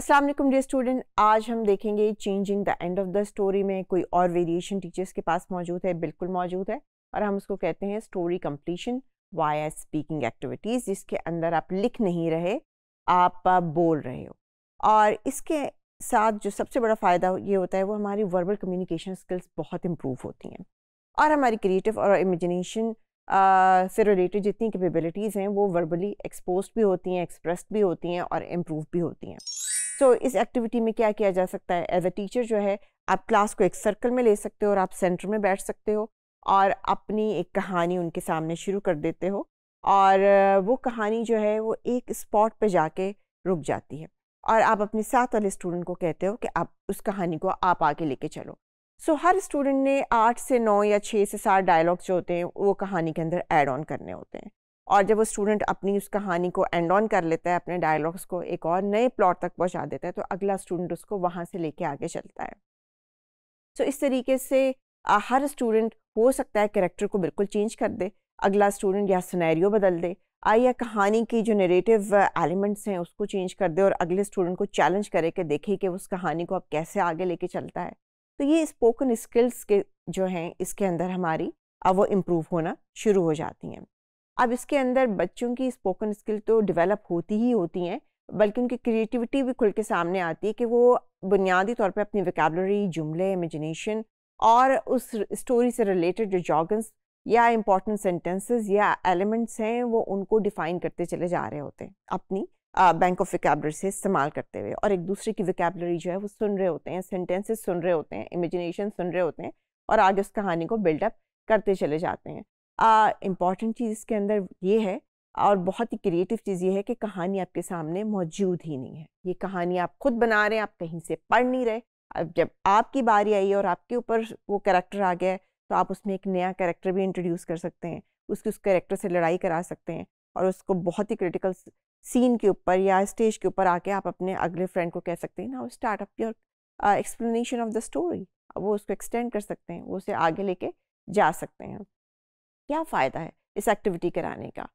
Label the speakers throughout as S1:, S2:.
S1: अस्सलाम वालेकुम dear student आज हम देखेंगे changing the end of the story में कोई और वेरिएशन टीचर्स के पास मौजूद है बिल्कुल मौजूद है और हम उसको कहते हैं स्टोरी कंप्लीशन वाई स्पीकिंग एक्टिविटीज़ जिसके अंदर आप लिख नहीं रहे आप बोल रहे हो और इसके साथ जो सबसे बड़ा फ़ायदा ये होता है वो हमारी वर्बल कम्युनिकेशन स्किल्स बहुत इम्प्रूव होती हैं और हमारी क्रिएटिव और इमेजिनेशन से रिलेटेड जितनी कैपेबिलिटीज़ हैं वो वर्बली एक्सपोज भी होती हैं एक्सप्रेस भी होती हैं और इम्प्रूव भी होती हैं सो so, इस एक्टिविटी में क्या किया जा सकता है एज अ टीचर जो है आप क्लास को एक सर्कल में ले सकते हो और आप सेंटर में बैठ सकते हो और अपनी एक कहानी उनके सामने शुरू कर देते हो और वो कहानी जो है वो एक स्पॉट पे जाके रुक जाती है और आप अपने साथ वाले स्टूडेंट को कहते हो कि आप उस कहानी को आप आगे लेके चलो सो so, हर स्टूडेंट ने आठ से नौ या छः से सात डायलॉग्स जो होते हैं वो कहानी के अंदर एड ऑन करने होते हैं और जब वो स्टूडेंट अपनी उस कहानी को एंड ऑन कर लेता है अपने डायलॉग्स को एक और नए प्लॉट तक पहुंचा देता है तो अगला स्टूडेंट उसको वहाँ से लेके आगे चलता है सो so, इस तरीके से हर स्टूडेंट हो सकता है करेक्टर को बिल्कुल चेंज कर दे अगला स्टूडेंट या सुनैरियो बदल दे या कहानी की जो नरेटिव एलिमेंट्स हैं उसको चेंज कर दे और अगले स्टूडेंट को चैलेंज करे कि देखे कि उस कहानी को अब कैसे आगे लेके चलता है तो ये स्पोकन स्किल्स के जो हैं इसके अंदर हमारी अब वो इम्प्रूव होना शुरू हो जाती हैं अब इसके अंदर बच्चों की स्पोकन स्किल तो डेवलप होती ही होती हैं बल्कि उनकी क्रिएटिविटी भी खुल के सामने आती है कि वो बुनियादी तौर पर अपनी विकेबलरी जुमले इमेजिनेशन और उस स्टोरी से रिलेटेड जो जॉगन्स या इम्पॉर्टेंट सेंटेंसेस या एलिमेंट्स हैं वो उनको डिफाइन करते चले जा रहे होते हैं अपनी बैंक ऑफ विकैबलरी से इस्तेमाल करते हुए और एक दूसरे की विकैबलरी जो है वो सुन रहे होते हैं सेंटेंसेस सुन रहे होते हैं इमेजिनेशन सुन रहे होते हैं और आगे उस कहानी को बिल्डअप करते चले जाते हैं इम्पॉर्टेंट चीज़ इसके अंदर ये है और बहुत ही क्रिएटिव चीज़ ये है कि कहानी आपके सामने मौजूद ही नहीं है ये कहानी आप खुद बना रहे हैं आप कहीं से पढ़ नहीं रहे अब जब आपकी बारी आई और आपके ऊपर वो करेक्टर आ गया है तो आप उसमें एक नया करेक्टर भी इंट्रोड्यूस कर सकते हैं उसकी उस करेक्टर से लड़ाई करा सकते हैं और उसको बहुत ही क्रिटिकल सीन के ऊपर या स्टेज के ऊपर आके आप अपने अगले फ्रेंड को कह सकते हैं ना start up your explanation of the story वो उसको एक्सटेंड कर सकते हैं वो उसे आगे लेके जा सकते हैं क्या फ़ायदा है इस एक्टिविटी कराने का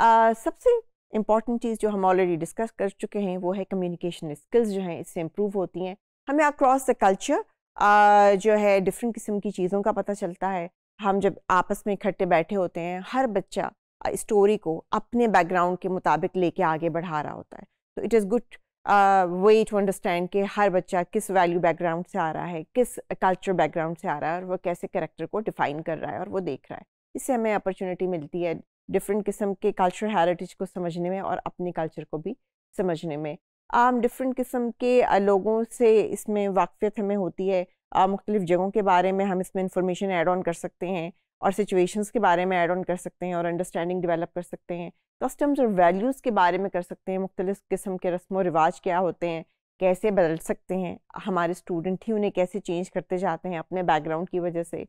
S1: आ, सबसे इम्पॉर्टेंट चीज़ जो हम ऑलरेडी डिस्कस कर चुके हैं वो है कम्युनिकेशन स्किल्स जो हैं इससे इम्प्रूव होती हैं हमें अक्रॉस द कल्चर जो है डिफरेंट किस्म की चीज़ों का पता चलता है हम जब आपस में इकट्ठे बैठे होते हैं हर बच्चा स्टोरी को अपने बैकग्राउंड के मुताबिक लेके आगे बढ़ा रहा होता है तो it is good way to understand कि हर बच्चा किस वैल्यू बैकग्राउंड से आ रहा है किस कल्चर बैकग्राउंड से आ रहा है और वो कैसे करेक्टर को डिफाइन कर रहा है और वो देख रहा है इससे हमें अपॉर्चुनिटी मिलती है डिफरेंट किस्म के कल्चर हेरिटेज को समझने में और अपने कल्चर को भी समझने में आम डिफरेंट किस्म के लोगों से इसमें वाकफियत हमें होती है मुख्तलिफ़ जगहों के बारे में हम इसमें इंफॉर्मेशन ऐड ऑन कर सकते हैं और सिचुएशंस के बारे में ऐड ऑन कर सकते हैं और अंडरस्टैंडिंग डेवलप कर सकते हैं कस्टम्स और वैल्यूज़ के बारे में कर सकते हैं मुख्तलिफ़ किस्म के रस्म व रिवाज क्या होते हैं कैसे बदल सकते हैं हमारे स्टूडेंट ही उन्हें कैसे चेंज करते जाते हैं अपने बैकग्राउंड की वजह से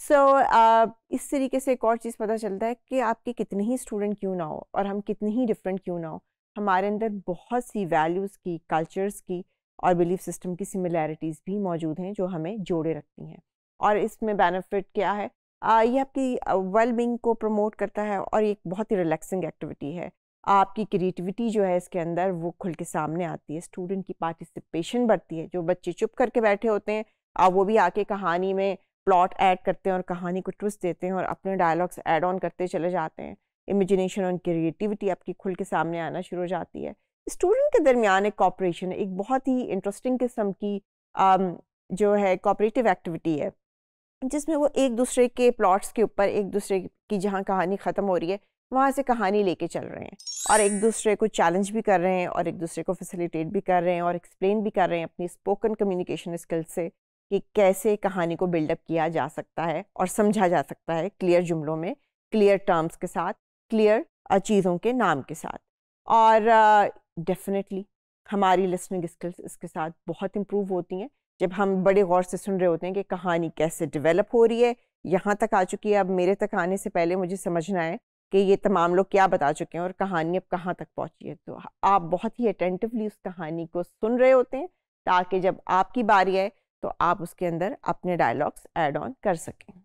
S1: सो so, uh, इस तरीके से एक और चीज़ पता चलता है कि आपके कितने ही स्टूडेंट क्यों ना हो और हम कितने ही डिफरेंट क्यों ना हो हमारे अंदर बहुत सी वैल्यूज़ की कल्चर्स की और बिलीफ सिस्टम की सिमिलैरिटीज़ भी मौजूद हैं जो हमें जोड़े रखती हैं और इसमें बेनिफिट क्या है आ, ये आपकी वेल बींग को प्रमोट करता है और एक बहुत ही रिलैक्सिंग एक्टिविटी है आपकी क्रिएटिविटी जो है इसके अंदर वो खुल के सामने आती है स्टूडेंट की पार्टिसिपेशन बढ़ती है जो बच्चे चुप करके बैठे होते हैं आ, वो भी आके कहानी में प्लॉट ऐड करते हैं और कहानी को ट्विस्ट देते हैं और अपने डायलॉग्स ऐड ऑन करते चले जाते हैं इमेजिनेशन और क्रिएटिविटी आपकी खुल के सामने आना शुरू हो जाती है स्टूडेंट के दरमियान एक कॉपरेशन एक बहुत ही इंटरेस्टिंग किस्म की आम, um, जो है कॉपरेटिव एक्टिविटी है जिसमें वो एक दूसरे के प्लॉट्स के ऊपर एक दूसरे की जहाँ कहानी ख़त्म हो रही है वहाँ से कहानी लेके चल रहे हैं और एक दूसरे को चैलेंज भी कर रहे हैं और एक दूसरे को फैसिलिटेट भी कर रहे हैं और एक्सप्लेन भी कर रहे हैं अपनी स्पोकन कम्युनिकेशन स्किल्स से कि कैसे कहानी को बिल्डअप किया जा सकता है और समझा जा सकता है क्लियर जुमलों में क्लियर टर्म्स के साथ क्लियर चीज़ों के नाम के साथ और डेफिनेटली uh, हमारी लिसनिंग स्किल्स इसके साथ बहुत इम्प्रूव होती हैं जब हम बड़े गौर से सुन रहे होते हैं कि कहानी कैसे डिवेलप हो रही है यहाँ तक आ चुकी है अब मेरे तक आने से पहले मुझे समझना है कि ये तमाम लोग क्या बता चुके हैं और कहानी अब कहाँ तक पहुँची है तो आप बहुत ही अटेंटिवली उस कहानी को सुन रहे होते हैं ताकि जब आपकी बारी आए तो आप उसके अंदर अपने डायलॉग्स एड ऑन कर सकें